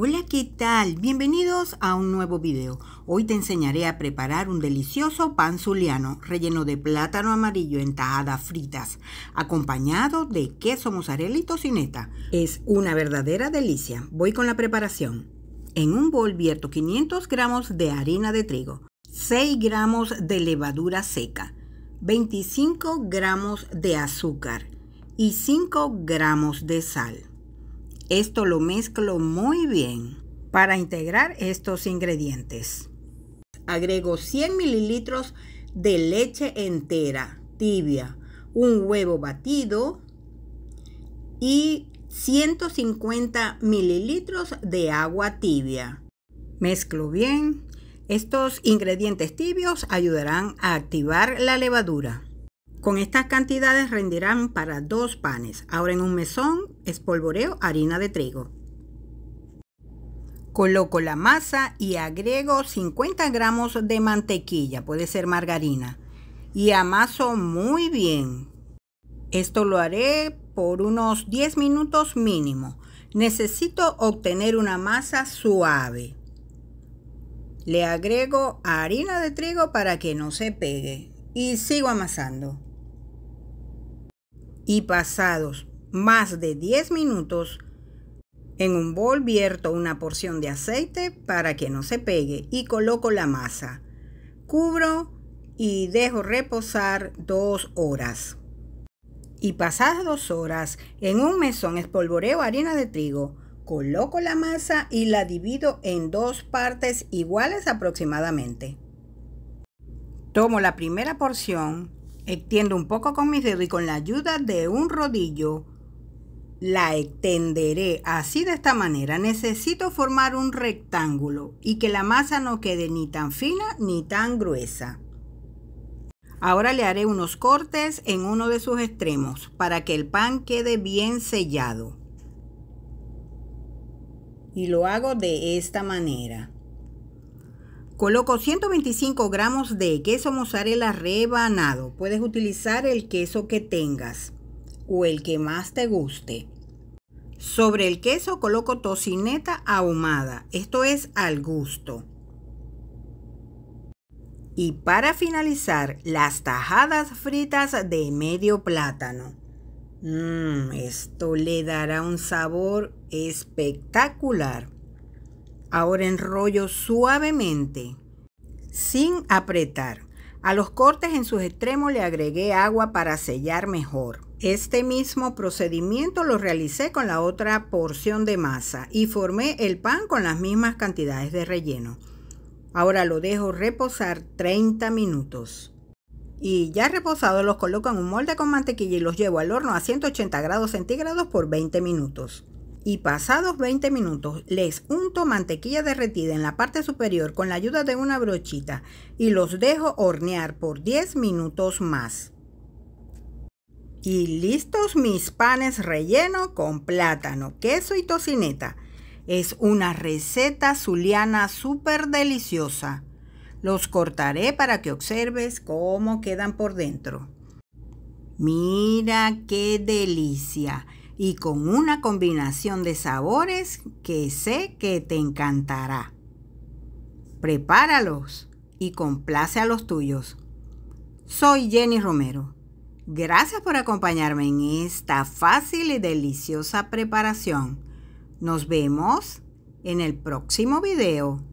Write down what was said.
Hola, ¿qué tal? Bienvenidos a un nuevo video. Hoy te enseñaré a preparar un delicioso pan zuliano relleno de plátano amarillo en tajadas fritas, acompañado de queso mozzarella y tocineta. Es una verdadera delicia. Voy con la preparación. En un bol vierto 500 gramos de harina de trigo, 6 gramos de levadura seca, 25 gramos de azúcar y 5 gramos de sal. Esto lo mezclo muy bien para integrar estos ingredientes. Agrego 100 mililitros de leche entera, tibia, un huevo batido y 150 mililitros de agua tibia. Mezclo bien. Estos ingredientes tibios ayudarán a activar la levadura. Con estas cantidades rendirán para dos panes. Ahora en un mesón espolvoreo harina de trigo. Coloco la masa y agrego 50 gramos de mantequilla, puede ser margarina, y amaso muy bien. Esto lo haré por unos 10 minutos mínimo. Necesito obtener una masa suave. Le agrego harina de trigo para que no se pegue y sigo amasando y pasados más de 10 minutos, en un bol vierto una porción de aceite para que no se pegue y coloco la masa. Cubro y dejo reposar dos horas. Y pasadas dos horas, en un mesón espolvoreo harina de trigo. Coloco la masa y la divido en dos partes iguales aproximadamente. Tomo la primera porción, Extiendo un poco con mis dedos y con la ayuda de un rodillo la extenderé así de esta manera. Necesito formar un rectángulo y que la masa no quede ni tan fina ni tan gruesa. Ahora le haré unos cortes en uno de sus extremos para que el pan quede bien sellado. Y lo hago de esta manera. Coloco 125 gramos de queso mozzarella rebanado. Puedes utilizar el queso que tengas o el que más te guste. Sobre el queso coloco tocineta ahumada. Esto es al gusto. Y para finalizar, las tajadas fritas de medio plátano. Mmm, esto le dará un sabor espectacular. Ahora enrollo suavemente, sin apretar. A los cortes en sus extremos le agregué agua para sellar mejor. Este mismo procedimiento lo realicé con la otra porción de masa y formé el pan con las mismas cantidades de relleno. Ahora lo dejo reposar 30 minutos. Y ya reposado los coloco en un molde con mantequilla y los llevo al horno a 180 grados centígrados por 20 minutos y pasados 20 minutos les unto mantequilla derretida en la parte superior con la ayuda de una brochita y los dejo hornear por 10 minutos más. Y listos mis panes relleno con plátano, queso y tocineta. Es una receta zuliana súper deliciosa. Los cortaré para que observes cómo quedan por dentro. Mira qué delicia y con una combinación de sabores que sé que te encantará. Prepáralos y complace a los tuyos. Soy Jenny Romero. Gracias por acompañarme en esta fácil y deliciosa preparación. Nos vemos en el próximo video.